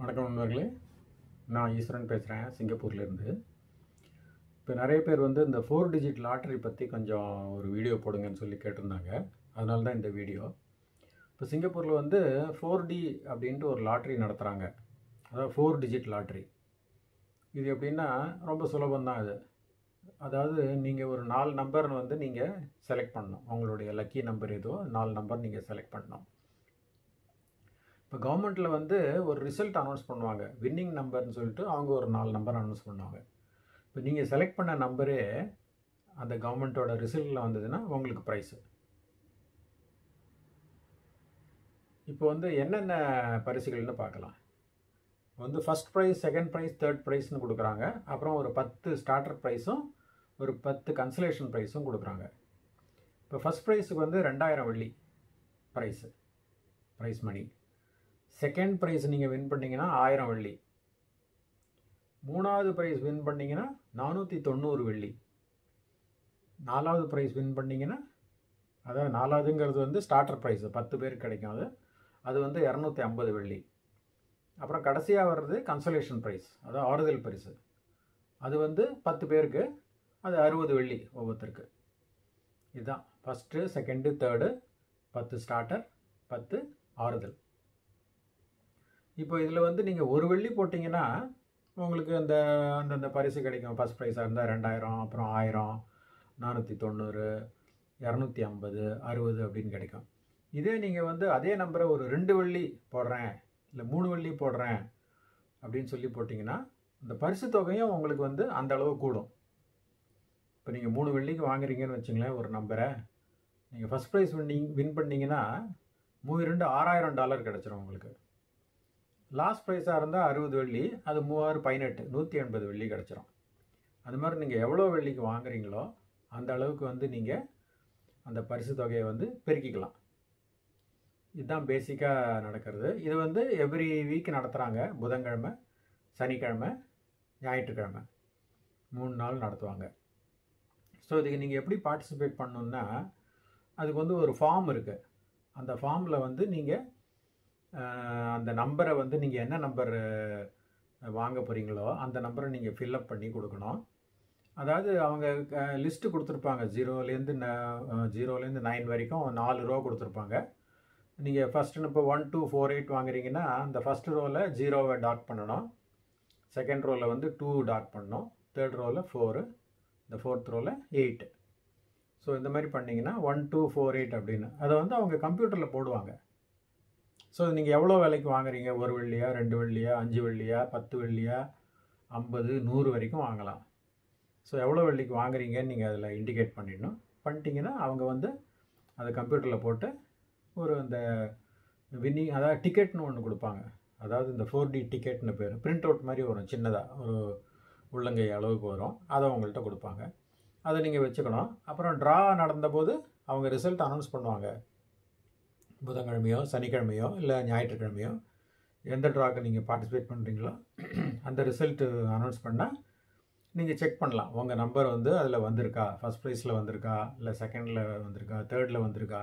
வணக்கம் நண்பர்களே நான் ஈஸ்வரன் பேசுகிறேன் சிங்கப்பூர்லேருந்து இப்போ நிறைய பேர் வந்து இந்த ஃபோர் டிஜிட் லாட்ரி பற்றி கொஞ்சம் ஒரு வீடியோ போடுங்கன்னு சொல்லி கேட்டிருந்தாங்க அதனால தான் இந்த வீடியோ இப்போ சிங்கப்பூரில் வந்து ஃபோர் டி அப்படின்ட்டு ஒரு லாட்ரி நடத்துகிறாங்க அதாவது ஃபோர் டிஜிட் லாட்ரி இது எப்படின்னா ரொம்ப சுலபந்தான் அது அதாவது நீங்கள் ஒரு நாலு நம்பர்னு வந்து நீங்கள் செலக்ட் பண்ணணும் உங்களுடைய லக்கி நம்பர் ஏதோ நாலு நம்பர் நீங்கள் செலக்ட் பண்ணணும் இப்போ கவர்மெண்ட்டில் வந்து ஒரு ரிசல்ட் அனௌன்ஸ் பண்ணுவாங்க வின்னிங் நம்பர்னு சொல்லிட்டு அவங்க ஒரு நாலு நம்பர் அனௌன்ஸ் பண்ணுவாங்க இப்போ நீங்கள் செலக்ட் பண்ண நம்பரே அந்த கவர்மெண்ட்டோட ரிசல்ட்டில் வந்ததுன்னா உங்களுக்கு ப்ரைஸு இப்போ வந்து என்னென்ன பரிசுகள்னு பார்க்கலாம் வந்து first prize second prize third ப்ரைஸ்னு கொடுக்குறாங்க அப்புறம் ஒரு பத்து ஸ்டார்டர் ப்ரைஸும் ஒரு பத்து கன்சலேஷன் ப்ரைஸும் கொடுக்குறாங்க இப்போ ஃபஸ்ட் ப்ரைஸுக்கு வந்து ரெண்டாயிரம் வெள்ளி prize prize money second prize நீங்கள் வின் பண்ணிங்கன்னா ஆயிரம் வெள்ளி மூணாவது ப்ரைஸ் வின் பண்ணிங்கன்னா நானூற்றி தொண்ணூறு வெள்ளி நாலாவது ப்ரைஸ் வின் பண்ணிங்கன்னா அதாவது நாலாவதுங்கிறது வந்து ஸ்டார்டர் ப்ரைஸ் பத்து பேருக்கு கிடைக்கும் அது அது வந்து இரநூத்தி ஐம்பது வெள்ளி அப்புறம் கடைசியாக வர்றது கன்சலேஷன் ப்ரைஸ் அதாவது ஆறுதல் பரிசு அது வந்து பத்து பேருக்கு அது அறுபது வெள்ளி ஒவ்வொருத்தருக்கு இதுதான் ஃபஸ்ட்டு செகண்டு தேர்டு பத்து ஸ்டார்டர் பத்து ஆறுதல் இப்போ இதில் வந்து நீங்கள் ஒரு வெள்ளி போட்டிங்கன்னா உங்களுக்கு அந்த அந்தந்த பரிசு கிடைக்கும் ஃபஸ்ட் ப்ரைஸாக இருந்தால் ரெண்டாயிரம் அப்புறம் ஆயிரம் நானூற்றி தொண்ணூறு இரநூத்தி ஐம்பது அறுபது அப்படின்னு கிடைக்கும் இதே நீங்கள் வந்து அதே நம்பரை ஒரு ரெண்டு வள்ளி போடுறேன் இல்லை மூணு வள்ளி போடுறேன் அப்படின்னு சொல்லி போட்டிங்கன்னா அந்த பரிசு தொகையும் உங்களுக்கு வந்து அந்த அளவு கூடும் இப்போ நீங்கள் மூணு வள்ளிக்கு வாங்குறீங்கன்னு வச்சுங்களேன் ஒரு நம்பரை நீங்கள் ஃபஸ்ட் ப்ரைஸ் வின்னிங் வின் பண்ணிங்கன்னா மூணு ரெண்டு ஆறாயிரம் டாலர் கிடச்சிரும் உங்களுக்கு லாஸ்ட் ப்ரைஸாக இருந்தால் அறுபது வெள்ளி அது மூவாறு பதினெட்டு நூற்றி எண்பது வெள்ளி கிடச்சிரும் அது மாதிரி நீங்கள் எவ்வளோ வெள்ளிக்கு வாங்குறீங்களோ அந்த அளவுக்கு வந்து நீங்கள் அந்த பரிசு தொகையை வந்து பெருக்கிக்கலாம் இதுதான் பேசிக்காக நடக்கிறது இது வந்து எவ்ரி வீக் நடத்துகிறாங்க புதன்கிழமை சனிக்கிழமை ஞாயிற்றுக்கிழமை மூணு நாள் நடத்துவாங்க ஸோ இதுக்கு நீங்கள் எப்படி பார்ட்டிசிபேட் பண்ணணுன்னா அதுக்கு வந்து ஒரு ஃபார்ம் இருக்குது அந்த ஃபார்மில் வந்து நீங்கள் அந்த நம்பரை வந்து நீங்கள் என்ன நம்பர் வாங்க போகிறீங்களோ அந்த நம்பரை நீங்கள் ஃபில்லப் பண்ணி கொடுக்கணும் அதாவது அவங்க லிஸ்ட்டு கொடுத்துருப்பாங்க ஜீரோலேருந்து ந ஜீரோலேருந்து நைன் வரைக்கும் நாலு ரோ கொடுத்துருப்பாங்க நீங்கள் ஃபஸ்ட்டு இப்போ ஒன் டூ ஃபோர் எயிட் வாங்குறீங்கன்னா அந்த ஃபஸ்ட் ரோவில் ஜீரோவை டாட் பண்ணணும் செகண்ட் ரோவில் வந்து டூ டாட் பண்ணணும் தேர்ட் ரோவில் ஃபோரு இந்த ஃபோர்த் ரோவில் எயிட்டு ஸோ இந்த மாதிரி பண்ணிங்கன்னா ஒன் டூ ஃபோர் எயிட் அப்படின்னு அதை வந்து அவங்க கம்ப்யூட்டரில் போடுவாங்க ஸோ நீங்கள் எவ்வளோ விலைக்கு வாங்குறீங்க ஒரு வெள்ளியா ரெண்டு வெள்ளியா அஞ்சு வெள்ளியா பத்து வெள்ளியா ஐம்பது நூறு வரைக்கும் வாங்கலாம் ஸோ எவ்வளோ வெள்ளிக்கு வாங்குறீங்கன்னு நீங்கள் அதில் இண்டிகேட் பண்ணிடணும் பண்ணிட்டீங்கன்னா அவங்க வந்து அதை கம்ப்யூட்டரில் போட்டு ஒரு அந்த வின்னிங் அதாவது டிக்கெட்னு ஒன்று கொடுப்பாங்க அதாவது இந்த ஃபோர் டி டிக்கெட்னு பேர் பிரிண்ட் அவுட் மாதிரி வரும் சின்னதாக ஒரு உள்ளங்கை அளவுக்கு வரும் அதை அவங்கள்ட்ட கொடுப்பாங்க அதை நீங்கள் வச்சுக்கணும் அப்புறம் ட்ரா நடந்தபோது அவங்க ரிசல்ட் அனௌன்ஸ் பண்ணுவாங்க புதன்கிழமையோ சனிக்கிழமையோ இல்லை ஞாயிற்றுக்கிழமையோ எந்த ட்ராக்கு நீங்கள் பார்ட்டிசிபேட் பண்ணுறீங்களோ அந்த ரிசல்ட்டு அனௌன்ஸ் பண்ணால் நீங்கள் செக் பண்ணலாம் உங்கள் நம்பர் வந்து அதில் வந்திருக்கா ஃபஸ்ட் ப்ரைஸில் வந்திருக்கா இல்லை செகண்டில் வந்திருக்கா தேர்டில் வந்திருக்கா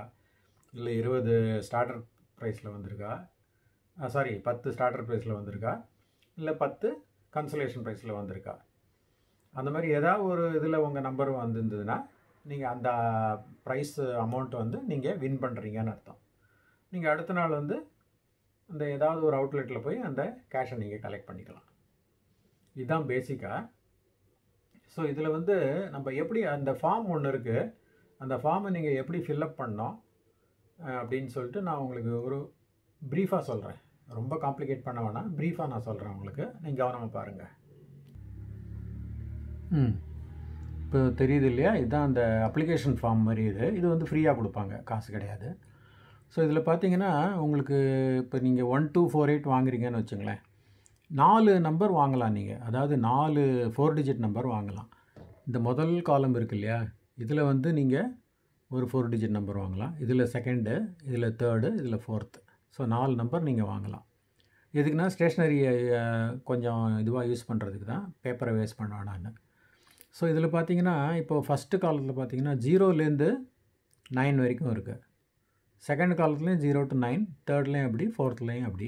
இல்லை இருபது ஸ்டார்டர் ப்ரைஸில் வந்திருக்கா சாரி பத்து ஸ்டார்டர் ப்ரைஸில் வந்திருக்கா இல்லை பத்து கன்சலேஷன் ப்ரைஸில் வந்திருக்கா அந்த மாதிரி ஏதாவது ஒரு இதில் உங்கள் நம்பர் வந்துருந்ததுன்னா நீங்கள் அந்த ப்ரைஸ் அமௌண்ட் வந்து நீங்கள் வின் பண்ணுறீங்கன்னு அர்த்தம் நீங்கள் அடுத்த நாள் வந்து அந்த ஏதாவது ஒரு அவுட்லெட்டில் போய் அந்த கேஷை நீங்கள் கலெக்ட் பண்ணிக்கலாம் இதுதான் பேசிக்காக ஸோ இதில் வந்து நம்ம எப்படி அந்த ஃபார்ம் ஒன்று இருக்குது அந்த ஃபார்மை நீங்கள் எப்படி ஃபில்லப் பண்ணோம் அப்படின்னு சொல்லிட்டு நான் உங்களுக்கு ஒரு ப்ரீஃபாக சொல்கிறேன் ரொம்ப காம்ப்ளிகேட் பண்ண வேணாம் ப்ரீஃபாக நான் சொல்கிறேன் உங்களுக்கு நீங்கள் கவனமாக பாருங்கள் ம் இப்போ தெரியுது இல்லையா இதுதான் அந்த அப்ளிகேஷன் ஃபார்ம் மாதிரி இது இது வந்து ஃப்ரீயாக கொடுப்பாங்க காசு கிடையாது ஸோ இதில் பார்த்தீங்கன்னா உங்களுக்கு இப்போ நீங்கள் ஒன் டூ ஃபோர் எயிட் வாங்குறீங்கன்னு வச்சுங்களேன் நாலு நம்பர் வாங்கலாம் நீங்கள் அதாவது நாலு ஃபோர் டிஜிட் நம்பர் வாங்கலாம் இந்த முதல் காலம் இருக்கு இல்லையா இதில் வந்து நீங்கள் ஒரு ஃபோர் டிஜிட் நம்பர் வாங்கலாம் இதில் செகண்டு இதில் தேர்டு இதில் ஃபோர்த்து ஸோ நாலு நம்பர் நீங்கள் வாங்கலாம் எதுக்குன்னா ஸ்டேஷ்னரியை கொஞ்சம் இதுவாக யூஸ் பண்ணுறதுக்கு தான் பேப்பரை வேஸ்ட் பண்ண ஸோ இதில் பார்த்தீங்கன்னா இப்போது ஃபஸ்ட்டு காலத்தில் பார்த்தீங்கன்னா ஜீரோலேருந்து நைன் வரைக்கும் இருக்குது செகண்ட் காலத்துலேயும் ஜீரோ டு நைன் தேர்ட்லேயும் அப்படி ஃபோர்த்லேயும் அப்படி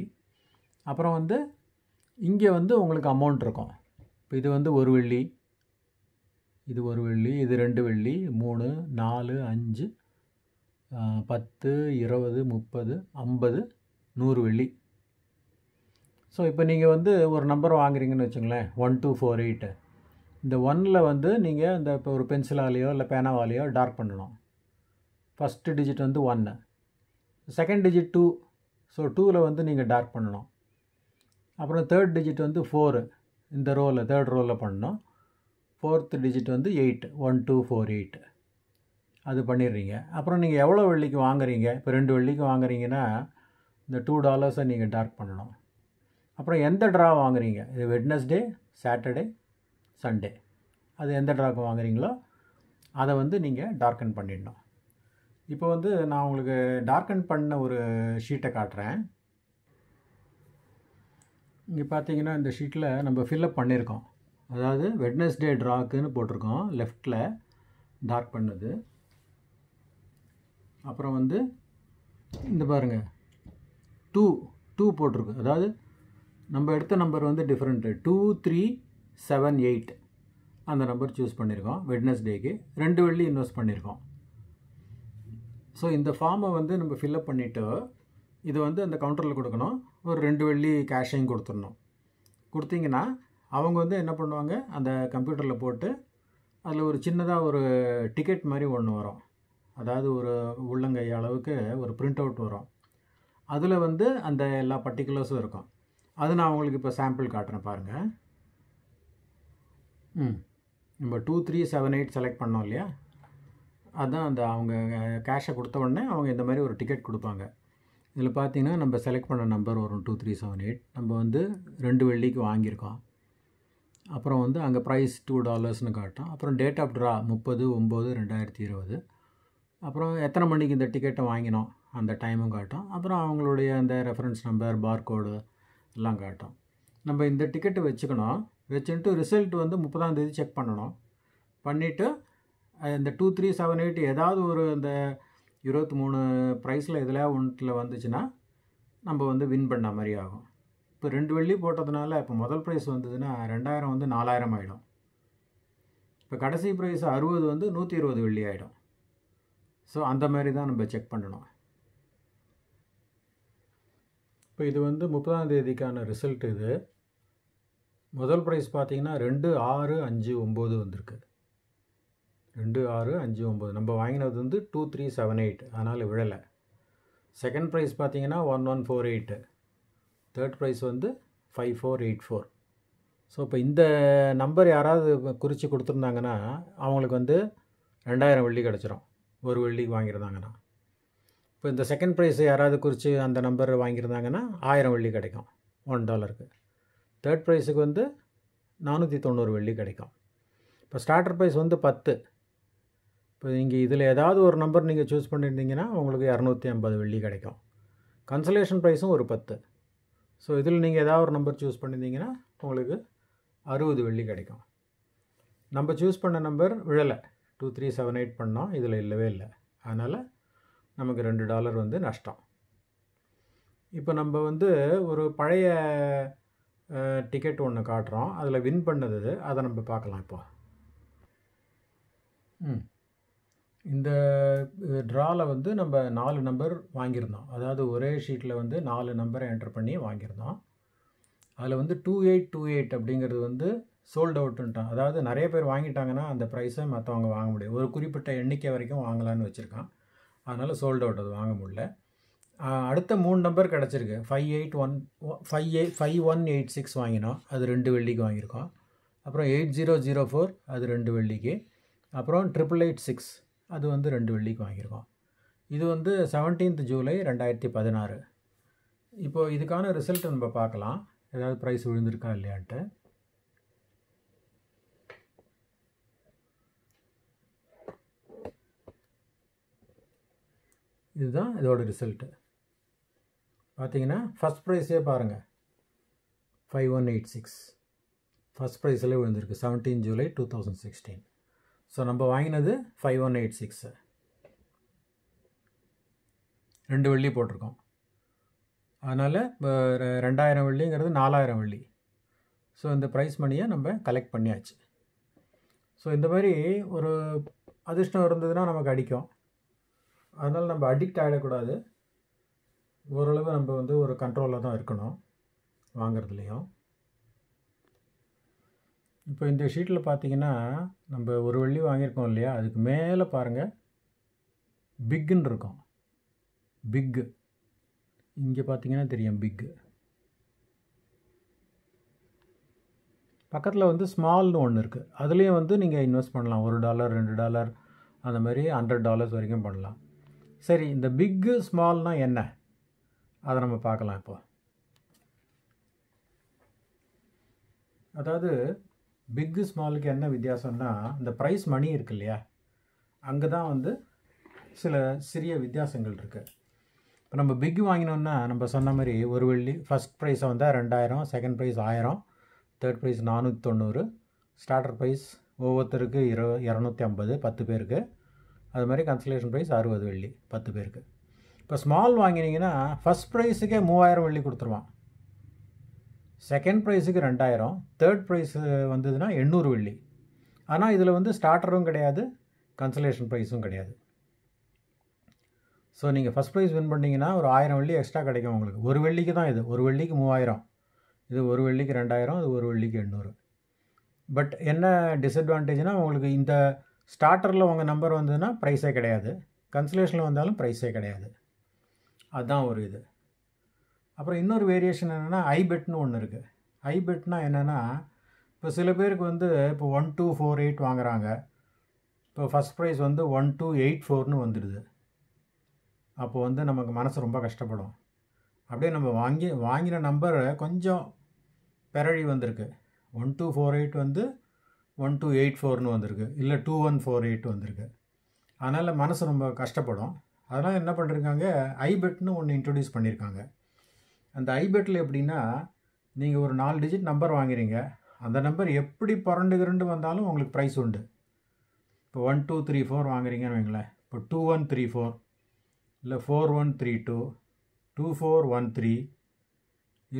அப்புறம் வந்து இங்கே வந்து உங்களுக்கு அமௌண்ட் இருக்கும் இப்போ இது வந்து ஒரு வெள்ளி இது ஒரு வெள்ளி இது ரெண்டு வெள்ளி மூணு நாலு அஞ்சு பத்து இருபது முப்பது ஐம்பது நூறு வெள்ளி ஸோ இப்போ நீங்கள் வந்து ஒரு நம்பர் வாங்குறீங்கன்னு வச்சுங்களேன் ஒன் டூ ஃபோர் எயிட்டு இந்த ஒன்னில் வந்து நீங்கள் இந்த இப்போ ஒரு பென்சிலாலேயோ இல்லை பேனாவாலேயோ டார்க் பண்ணணும் ஃபஸ்ட்டு டிஜிட் வந்து ஒன்று செகண்ட் டிஜிட் டூ ஸோ டூவில் வந்து நீங்கள் டார்க் பண்ணணும் அப்புறம் தேர்ட் டிஜிட் வந்து ஃபோரு இந்த ரோவில் தேர்ட் ரோவில் பண்ணணும் ஃபோர்த் டிஜிட் வந்து eight one two four eight அது பண்ணிடுறீங்க அப்புறம் நீங்கள் எவ்வளோ வெள்ளிக்கு வாங்குறீங்க இப்போ ரெண்டு வெள்ளிக்கு வாங்குறீங்கன்னா இந்த டூ டாலர்ஸை நீங்கள் டார்க் பண்ணணும் அப்புறம் எந்த ட்ரா வாங்குறீங்க இது வெட்னஸ்டே சாட்டர்டே சண்டே அது எந்த ட்ராக்கு வாங்குறீங்களோ அதை வந்து நீங்கள் டார்க்கன் பண்ணிடணும் இப்போ வந்து நான் உங்களுக்கு டார்க்கன் பண்ண ஒரு ஷீட்டை காட்டுறேன் இங்கே பார்த்தீங்கன்னா இந்த ஷீட்டில் நம்ம ஃபில்லப் பண்ணியிருக்கோம் அதாவது வெட்னஸ்டே ட்ராக்குன்னு போட்டிருக்கோம் லெஃப்டில் டார்க் பண்ணது அப்புறம் வந்து இந்த பாருங்கள் டூ டூ போட்டிருக்கு அதாவது நம்ம எடுத்த நம்பர் வந்து different two three seven eight அந்த நம்பர் சூஸ் பண்ணியிருக்கோம் வெட்னஸ்டேக்கு ரெண்டு வெள்ளி இன்வெஸ்ட் பண்ணியிருக்கோம் ஸோ இந்த ஃபார்மை வந்து நம்ம ஃபில்அப் பண்ணிவிட்டு இது வந்து அந்த கவுண்டரில் கொடுக்கணும் ஒரு ரெண்டு வெள்ளி கேஷையும் கொடுத்துடணும் கொடுத்தீங்கன்னா அவங்க வந்து என்ன பண்ணுவாங்க அந்த கம்ப்யூட்டரில் போட்டு அதில் ஒரு சின்னதாக ஒரு டிக்கெட் மாதிரி ஒன்று வரும் அதாவது ஒரு உள்ளங்கை அளவுக்கு ஒரு பிரிண்ட் அவுட் வரும் அதில் வந்து அந்த எல்லா பர்டிகுலர்ஸும் இருக்கும் அது நான் உங்களுக்கு இப்போ சாம்பிள் காட்டுறேன் பாருங்கள் ம் நம்ம two three seven eight select பண்ணோம் இல்லையா அதுதான் அந்த அவங்க கேஷை கொடுத்த உடனே அவங்க இந்த மாதிரி ஒரு டிக்கெட் கொடுப்பாங்க இதில் பார்த்தீங்கன்னா நம்ம செலக்ட் பண்ண நம்பர் வரும் டூ த்ரீ செவன் எயிட் நம்ம வந்து ரெண்டு வெள்ளிக்கு வாங்கியிருக்கோம் அப்புறம் வந்து அங்கே ப்ரைஸ் டூ டாலர்ஸ்னு காட்டும் அப்புறம் டேட் ஆஃப் ட்ரா முப்பது ஒம்பது ரெண்டாயிரத்தி இருபது அப்புறம் எத்தனை மணிக்கு இந்த டிக்கெட்டை வாங்கினோம் அந்த டைமும் காட்டும் அப்புறம் அவங்களுடைய அந்த ரெஃபரன்ஸ் நம்பர் பார்கோடு எல்லாம் காட்டும் நம்ம இந்த டிக்கெட்டு வச்சுக்கணும் வச்சுட்டு ரிசல்ட் வந்து முப்பதாம் தேதி செக் பண்ணணும் பண்ணிவிட்டு இந்த டூ த்ரீ செவன் எயிட் ஏதாவது ஒரு அந்த இருபத்தி மூணு ப்ரைஸில் இதில் ஒன்றில் வந்துச்சுன்னா நம்ம வந்து வின் பண்ண மாதிரி ஆகும் இப்போ ரெண்டு வெள்ளி போட்டதுனால இப்போ முதல் ப்ரைஸ் வந்ததுன்னா ரெண்டாயிரம் வந்து நாலாயிரம் ஆகிடும் இப்போ கடைசி ப்ரைஸ் அறுபது வந்து நூற்றி இருபது வெள்ளி ஆகிடும் ஸோ அந்த மாதிரி தான் நம்ம செக் பண்ணணும் இப்போ இது வந்து முப்பதாம் தேதிக்கான ரிசல்ட் இது முதல் ப்ரைஸ் பார்த்தீங்கன்னா ரெண்டு ஆறு அஞ்சு ஒம்பது வந்திருக்கு ரெண்டு ஆறு அஞ்சு ஒம்பது நம்ம வாங்கினது வந்து டூ த்ரீ செவன் எயிட் அதனால் விழலை செகண்ட் ப்ரைஸ் பார்த்தீங்கன்னா one one four eight third prize வந்து five four eight four so இப்போ இந்த நம்பர் யாராவது குறித்து கொடுத்துருந்தாங்கன்னா அவங்களுக்கு வந்து ரெண்டாயிரம் வெள்ளி கிடச்சிரும் ஒரு வெள்ளிக்கு வாங்கியிருந்தாங்கன்னா இப்போ இந்த செகண்ட் ப்ரைஸ் யாராவது குறித்து அந்த நம்பர் வாங்கியிருந்தாங்கன்னா ஆயிரம் வெள்ளி கிடைக்கும் ஒன் டாலருக்கு தேர்ட் ப்ரைஸுக்கு வந்து நானூற்றி தொண்ணூறு வெள்ளி கிடைக்கும் இப்போ ஸ்டார்டர் ப்ரைஸ் வந்து பத்து இப்போ நீங்கள் இதில் ஏதாவது ஒரு நம்பர் நீங்கள் சூஸ் பண்ணியிருந்தீங்கன்னா உங்களுக்கு இரநூத்தி ஐம்பது வெள்ளி கிடைக்கும் கன்சலேஷன் ப்ரைஸும் ஒரு பத்து ஸோ இதில் நீங்கள் ஏதாவது ஒரு நம்பர் சூஸ் பண்ணியிருந்தீங்கன்னா உங்களுக்கு அறுபது வெள்ளி கிடைக்கும் நம்ம சூஸ் பண்ண நம்பர் விழலை டூ த்ரீ செவன் எயிட் பண்ணோம் இதில் இல்லவே இல்லை அதனால் நமக்கு ரெண்டு டாலர் வந்து நஷ்டம் இப்போ நம்ம வந்து ஒரு பழைய டிக்கெட் ஒன்று காட்டுறோம் அதில் வின் பண்ணது அதை நம்ம பார்க்கலாம் இப்போ ம் இந்த ட்ராவில் வந்து நம்ம நாலு நம்பர் வாங்கியிருந்தோம் அதாவது ஒரே ஷீட்டில் வந்து நாலு நம்பரை என்ட்ரு பண்ணி வாங்கியிருந்தோம் அதில் வந்து டூ எயிட் டூ எயிட் அப்படிங்கிறது வந்து சோல்ட் அவுட்டுன்ட்டான் அதாவது நிறைய பேர் வாங்கிட்டாங்கன்னா அந்த ப்ரைஸை மற்றவங்க வாங்க முடியும் ஒரு குறிப்பிட்ட எண்ணிக்கை வரைக்கும் வாங்கலான்னு வச்சுருக்கான் அதனால் சோல்ட் அவுட் அது வாங்க முடியல அடுத்த மூணு நம்பர் கிடச்சிருக்கு five eight one five eight five one eight six வாங்கினோம் அது ரெண்டு வெள்ளிக்கு வாங்கியிருக்கோம் அப்புறம் எயிட் ஜீரோ ஜீரோ ஃபோர் அது ரெண்டு வெள்ளிக்கு அப்புறம் ட்ரிபிள் எயிட் சிக்ஸ் அது வந்து ரெண்டு வெள்ளிக்கு வாங்கியிருக்கோம் இது வந்து செவன்டீன்த் ஜூலை ரெண்டாயிரத்தி பதினாறு இப்போது இதுக்கான ரிசல்ட் நம்ம பார்க்கலாம் ஏதாவது ப்ரைஸ் விழுந்திருக்கா இல்லையான்ட்டு இதுதான் இதோட ரிசல்ட்டு பார்த்தீங்கன்னா ஃபஸ்ட் ப்ரைஸே பாருங்கள் five one eight six first ப்ரைஸில் விழுந்திருக்கு seventeen July two thousand sixteen so நம்ம வாங்கினது ஃபைவ் ஒன் எயிட் சிக்ஸு ரெண்டு வெள்ளி போட்டிருக்கோம் அதனால் ரெண்டாயிரம் வெள்ளிங்கிறது நாலாயிரம் வெள்ளி ஸோ இந்த ப்ரைஸ் மணியை நம்ம கலெக்ட் பண்ணியாச்சு ஸோ இந்த மாதிரி ஒரு அதிர்ஷ்டம் இருந்ததுன்னா நமக்கு அடிக்கும் அதனால் நம்ம அடிக்ட் ஆகிடக்கூடாது ஓரளவு நம்ம வந்து ஒரு கண்ட்ரோலில் தான் இருக்கணும் வாங்குறதுலேயும் இப்போ இந்த ஷீட்டில் பார்த்தீங்கன்னா நம்ம ஒரு வள்ளி வாங்கியிருக்கோம் இல்லையா அதுக்கு மேலே பாருங்கள் பிக்குன்னு இருக்கும் பிக்கு இங்கே பார்த்தீங்கன்னா தெரியும் பிக்கு பக்கத்தில் வந்து ஸ்மால்னு ஒன்று இருக்குது அதுலேயும் வந்து நீங்கள் இன்வெஸ்ட் பண்ணலாம் ஒரு டாலர் ரெண்டு டாலர் அந்த மாதிரி ஹண்ட்ரட் டாலர்ஸ் வரைக்கும் பண்ணலாம் சரி இந்த பிக்கு ஸ்மால்னால் என்ன அதை நம்ம பார்க்கலாம் இப்போ அதாவது பிக்கு ஸ்மாலுக்கு என்ன வித்தியாசம்னா இந்த ப்ரைஸ் மணி இருக்கு இல்லையா அங்கே தான் வந்து சில சிறிய வித்தியாசங்கள் இருக்குது இப்போ நம்ம பிக்கு வாங்கினோம்னா நம்ம சொன்ன மாதிரி ஒரு வெள்ளி ஃபஸ்ட் ப்ரைஸ் வந்தால் ரெண்டாயிரம் செகண்ட் ப்ரைஸ் ஆயிரம் தேர்ட் ப்ரைஸ் நானூற்றி தொண்ணூறு ஸ்டார்டர் ப்ரைஸ் ஒவ்வொருத்தருக்கு இரு இரநூத்தி ஐம்பது பத்து பேருக்கு அது மாதிரி கன்சலேஷன் ப்ரைஸ் அறுபது வெள்ளி பத்து பேருக்கு இப்போ ஸ்மால் வாங்கினீங்கன்னா ஃபஸ்ட் ப்ரைஸுக்கே மூவாயிரம் வெள்ளி கொடுத்துருவான் செகண்ட் ப்ரைஸுக்கு ரெண்டாயிரம் தேர்ட் ப்ரைஸ் வந்ததுன்னா எண்ணூறு வெள்ளி ஆனால் இதில் வந்து ஸ்டார்டரும் கிடையாது கன்சலேஷன் ப்ரைஸும் கிடையாது ஸோ நீங்கள் ஃபஸ்ட் ப்ரைஸ் வின் பண்ணிங்கன்னா ஒரு ஆயிரம் வெள்ளி எக்ஸ்ட்ரா கிடைக்கும் உங்களுக்கு ஒரு வெள்ளிக்கு தான் இது ஒரு வெள்ளிக்கு மூவாயிரம் இது ஒரு வெள்ளிக்கு ரெண்டாயிரம் இது ஒரு வெள்ளிக்கு எண்ணூறு பட் என்ன டிஸ்அட்வான்டேஜ்னால் உங்களுக்கு இந்த ஸ்டார்டரில் உங்கள் நம்பர் வந்ததுன்னா ப்ரைஸே கிடையாது கன்சலேஷனில் வந்தாலும் ப்ரைஸே கிடையாது அதுதான் ஒரு இது அப்புறம் இன்னொரு வேரியேஷன் என்னென்னா ஐபெட்னு ஒன்று இருக்குது ஐபெட்னா என்னென்னா இப்போ சில பேருக்கு வந்து இப்போ ஒன் டூ ஃபோர் எயிட் வாங்குகிறாங்க இப்போ ஃபஸ்ட் ப்ரைஸ் வந்து ஒன் டூ எயிட் ஃபோர்னு வந்துடுது அப்போ வந்து நமக்கு மனசு ரொம்ப கஷ்டப்படும் அப்படியே நம்ம வாங்கி வாங்கின நம்பர் கொஞ்சம் பெரழி வந்திருக்கு ஒன் டூ ஃபோர் எயிட் வந்து ஒன் டூ எயிட் ஃபோர்னு வந்திருக்கு இல்லை டூ ஒன் ஃபோர் எயிட் வந்திருக்கு அதனால் மனசு ரொம்ப கஷ்டப்படும் அதனால் என்ன பண்ணிருக்காங்க ஐபெட்னு ஒன்று இன்ட்ரடியூஸ் பண்ணியிருக்காங்க அந்த ஐபெட்டில் எப்படின்னா நீங்கள் ஒரு நாலு டிஜிட் நம்பர் வாங்குறீங்க அந்த நம்பர் எப்படி பரண்டு கிரண்டு வந்தாலும் உங்களுக்கு ப்ரைஸ் உண்டு இப்போ ஒன் டூ த்ரீ ஃபோர் வாங்குறீங்கன்னு வைங்களேன் இப்போ டூ ஒன் த்ரீ ஃபோர் இல்லை four one three two two four one three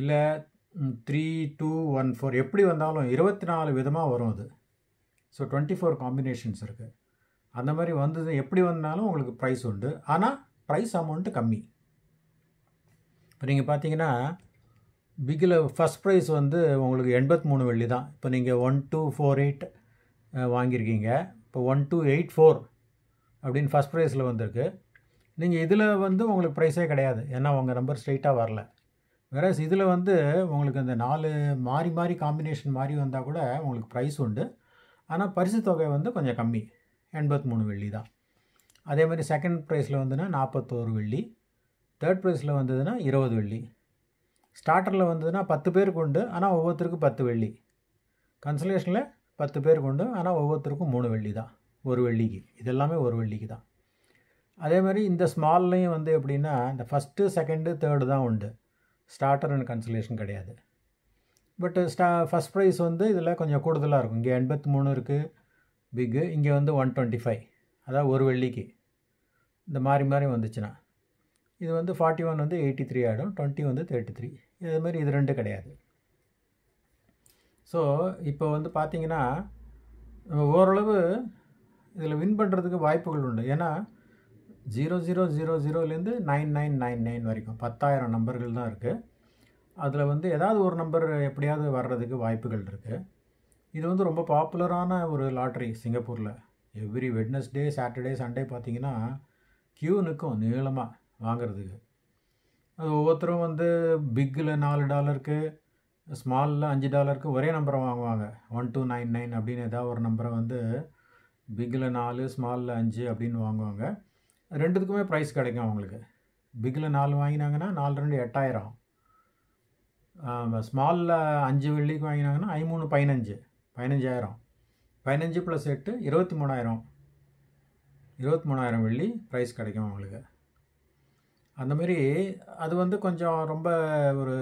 இல்லை த்ரீ டூ ஒன் ஃபோர் எப்படி வந்தாலும் இருபத்தி நாலு விதமாக வரும் அது ஸோ டுவெண்ட்டி ஃபோர் காம்பினேஷன்ஸ் இருக்குது அந்த மாதிரி வந்தது எப்படி வந்தாலும் உங்களுக்கு ப்ரைஸ் உண்டு ஆனால் ப்ரைஸ் அமௌண்ட்டு கம்மி இப்போ நீங்கள் பார்த்தீங்கன்னா பிகில் ஃபஸ்ட் ப்ரைஸ் வந்து உங்களுக்கு எண்பத்தி மூணு வெள்ளி தான் இப்போ நீங்கள் ஒன் டூ ஃபோர் எயிட் வாங்கியிருக்கீங்க இப்போ ஒன் டூ எயிட் ஃபோர் அப்படின்னு ஃபஸ்ட் ப்ரைஸில் வந்திருக்கு நீங்கள் இதில் வந்து உங்களுக்கு ப்ரைஸே கிடையாது ஏன்னா உங்கள் நம்பர் ஸ்ட்ரைட்டாக வரல வேறஸ் இதில் வந்து உங்களுக்கு அந்த நாலு மாறி மாறி காம்பினேஷன் மாறி வந்தால் கூட உங்களுக்கு ப்ரைஸ் உண்டு ஆனால் பரிசு தொகை வந்து கொஞ்சம் கம்மி எண்பத்தி மூணு வெள்ளி தான் அதே மாதிரி செகண்ட் ப்ரைஸில் வந்துன்னா நாற்பத்தோரு வெள்ளி தேர்ட் ப்ரைஸில் வந்ததுன்னா இருபது வெள்ளி ஸ்டார்டரில் வந்ததுன்னா பத்து பேருக்கு உண்டு ஆனால் ஒவ்வொருத்தருக்கும் பத்து வெள்ளி கன்சலேஷனில் பத்து பேருக்கு உண்டு ஆனால் ஒவ்வொருத்தருக்கும் மூணு வெள்ளி தான் ஒரு வெள்ளிக்கு இதெல்லாமே ஒரு வெள்ளிக்கு தான் அதே மாதிரி இந்த ஸ்மால்லையும் வந்து எப்படின்னா இந்த ஃபஸ்ட்டு செகண்டு தேர்டு தான் உண்டு ஸ்டார்டர் அண்ட் கன்சலேஷன் கிடையாது பட்டு ஸ்டா ஃபஸ்ட் ப்ரைஸ் வந்து இதில் கொஞ்சம் கூடுதலாக இருக்கும் இங்கே எண்பத்தி மூணு இருக்குது பிக்கு இங்கே வந்து ஒன் டுவெண்ட்டி ஃபைவ் அதாவது ஒரு வெள்ளிக்கு இந்த மாதிரி மாதிரி வந்துச்சுன்னா இது வந்து ஃபார்ட்டி ஒன் வந்து எயிட்டி த்ரீ ஆகிடும் டுவெண்ட்டி வந்து தேர்ட்டி த்ரீ இதே மாதிரி இது ரெண்டு கிடையாது ஸோ இப்போ வந்து பார்த்திங்கன்னா நம்ம ஓரளவு இதில் வின் பண்ணுறதுக்கு வாய்ப்புகள் உண்டு ஏன்னா ஜீரோ ஜீரோ ஜீரோ ஜீரோலேருந்து நைன் நைன் நைன் நைன் வரைக்கும் பத்தாயிரம் நம்பர்கள் தான் இருக்குது அதில் வந்து ஏதாவது ஒரு நம்பர் எப்படியாவது வர்றதுக்கு வாய்ப்புகள் இருக்குது இது வந்து ரொம்ப பாப்புலரான ஒரு லாட்ரி சிங்கப்பூரில் எவ்ரி வெட்னஸ்டே சாட்டர்டே சண்டே பார்த்திங்கன்னா க்யூ நிற்கும் நீளமாக வாங்கிறதுக்கு அது ஒவ்வொருத்தரும் வந்து பிக்கில் நாலு டாலருக்கு ஸ்மாலில் அஞ்சு டாலருக்கு ஒரே நம்பரை வாங்குவாங்க ஒன் டூ நைன் நைன் அப்படின்னு ஏதாவது ஒரு நம்பரை வந்து பிக்கில் நாலு ஸ்மாலில் அஞ்சு அப்படின்னு வாங்குவாங்க ரெண்டுத்துக்குமே ப்ரைஸ் கிடைக்கும் அவங்களுக்கு பிக்கில் நாலு வாங்கினாங்கன்னா நாலு ரெண்டு எட்டாயிரம் ஸ்மாலில் அஞ்சு வெள்ளிக்கு வாங்கினாங்கன்னா ஐமூணு பதினஞ்சு பதினஞ்சாயிரம் பதினஞ்சு ப்ளஸ் எட்டு இருபத்தி மூணாயிரம் இருபத்தி மூணாயிரம் வெள்ளி ப்ரைஸ் கிடைக்கும் அவங்களுக்கு அந்த மாதிரி அது வந்து கொஞ்சம் ரொம்ப ஒரு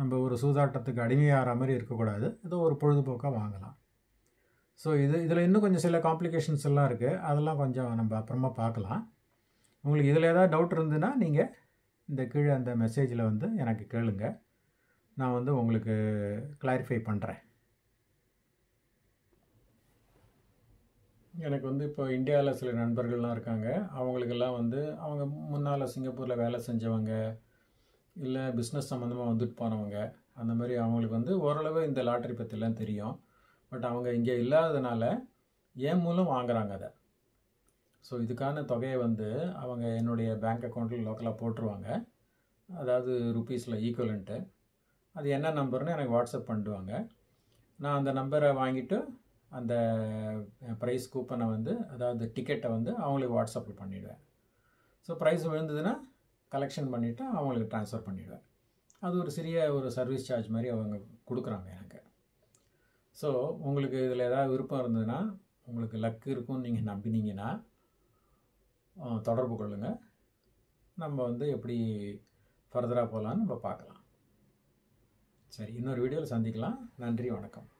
நம்ம ஒரு சூதாட்டத்துக்கு அடிமையாகிற மாதிரி இருக்கக்கூடாது ஏதோ ஒரு பொழுதுபோக்காக வாங்கலாம் ஸோ இது இதில் இன்னும் கொஞ்சம் சில காம்ப்ளிகேஷன்ஸ் எல்லாம் இருக்குது அதெல்லாம் கொஞ்சம் நம்ம அப்புறமா பார்க்கலாம் உங்களுக்கு இதில் ஏதாவது டவுட் இருந்துன்னா நீங்கள் இந்த கீழே அந்த மெசேஜில் வந்து எனக்கு கேளுங்கள் நான் வந்து உங்களுக்கு கிளாரிஃபை பண்ணுறேன் எனக்கு வந்து இப்போ இந்தியாவில் சில நண்பர்கள்லாம் இருக்காங்க அவங்களுக்கெல்லாம் வந்து அவங்க முன்னால் சிங்கப்பூரில் வேலை செஞ்சவங்க இல்லை பிஸ்னஸ் சம்மந்தமாக வந்துட்டு போனவங்க அந்த மாதிரி அவங்களுக்கு வந்து ஓரளவு இந்த லாட்ரி பற்றிலாம் தெரியும் பட் அவங்க இங்கே இல்லாததுனால என் மூலம் வாங்குகிறாங்க அதை ஸோ இதுக்கான தொகையை வந்து அவங்க என்னுடைய பேங்க் அக்கௌண்ட்டில் லோக்கலாக போட்டுருவாங்க அதாவது ருப்பீஸில் ஈக்குவலண்ட்டு அது என்ன நம்பர்னு எனக்கு வாட்ஸ்அப் பண்ணிடுவாங்க நான் அந்த நம்பரை வாங்கிட்டு அந்த ப்ரைஸ் கூப்பனை வந்து அதாவது டிக்கெட்டை வந்து அவங்களுக்கு வாட்ஸ்அப்பில் பண்ணிவிடுவேன் ஸோ ப்ரைஸ் விழுந்ததுன்னா கலெக்ஷன் பண்ணிவிட்டு அவங்களுக்கு ட்ரான்ஸ்ஃபர் பண்ணிவிடுவேன் அது ஒரு சிறிய ஒரு சர்வீஸ் சார்ஜ் மாதிரி அவங்க கொடுக்குறாங்க எனக்கு ஸோ உங்களுக்கு இதில் ஏதாவது விருப்பம் இருந்ததுன்னா உங்களுக்கு லக்கு இருக்கும்னு நீங்கள் நம்பினீங்கன்னா தொடர்பு கொள்ளுங்கள் நம்ம வந்து எப்படி ஃபர்தராக போகலான்னு நம்ம பார்க்கலாம் சரி இன்னொரு வீடியோவில் சந்திக்கலாம் நன்றி வணக்கம்